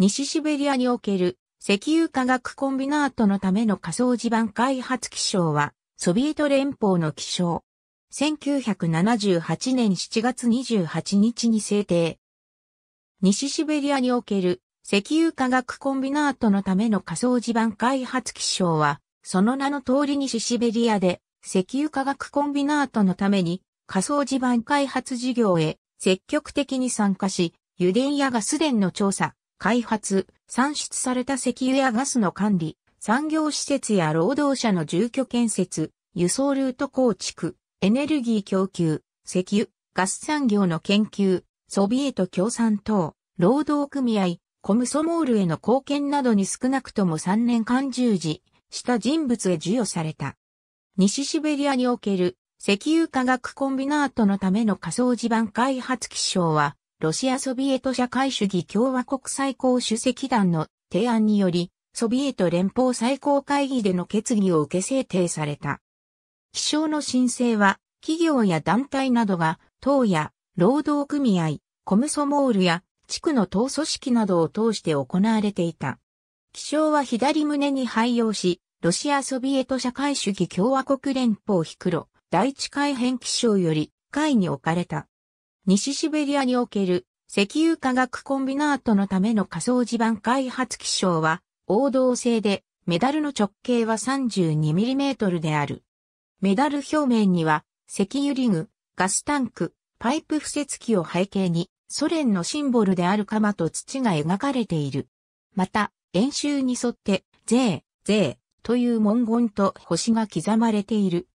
西シベリアにおける石油化学コンビナートのための仮想地盤開発気象は、ソビエト連邦の気象。1978年7月28日に制定。西シベリアにおける石油化学コンビナートのための仮想地盤開発気象は、その名の通り西シベリアで石油化学コンビナートのために仮想地盤開発事業へ積極的に参加し、油田やガス田の調査、開発、産出された石油やガスの管理、産業施設や労働者の住居建設、輸送ルート構築、エネルギー供給、石油、ガス産業の研究、ソビエト共産党、労働組合、コムソモールへの貢献などに少なくとも3年間従事した人物へ授与された。西シベリアにおける石油化学コンビナートのための仮想地盤開発基礎はロシア・ソビエト社会主義共和国最高主席団の提案により、ソビエト連邦最高会議での決議を受け制定された。気象の申請は、企業や団体などが、党や労働組合、コムソモールや地区の党組織などを通して行われていた。気象は左胸に廃用し、ロシア・ソビエト社会主義共和国連邦ヒクロ、第一改変気象より、会に置かれた。西シベリアにおける石油化学コンビナートのための仮想地盤開発気象は、王道製で、メダルの直径は 32mm である。メダル表面には、石油リグ、ガスタンク、パイプ付設機を背景に、ソ連のシンボルである鎌と土が描かれている。また、演習に沿って、税、税という文言と星が刻まれている。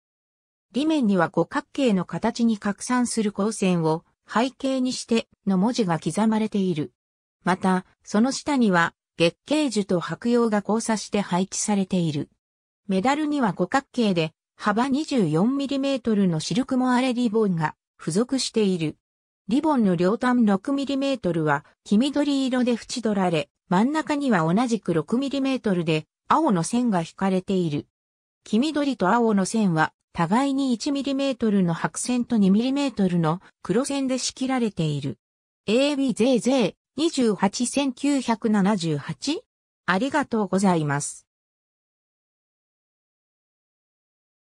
裏面には五角形の形に拡散する光線を背景にしての文字が刻まれている。また、その下には月桂樹と白葉が交差して配置されている。メダルには五角形で幅 24mm のシルクモアレリボンが付属している。リボンの両端 6mm は黄緑色で縁取られ、真ん中には同じく 6mm で青の線が引かれている。黄緑と青の線は互いに 1mm の白線と 2mm の黒線で仕切られている。ABZZ281978? ありがとうございます。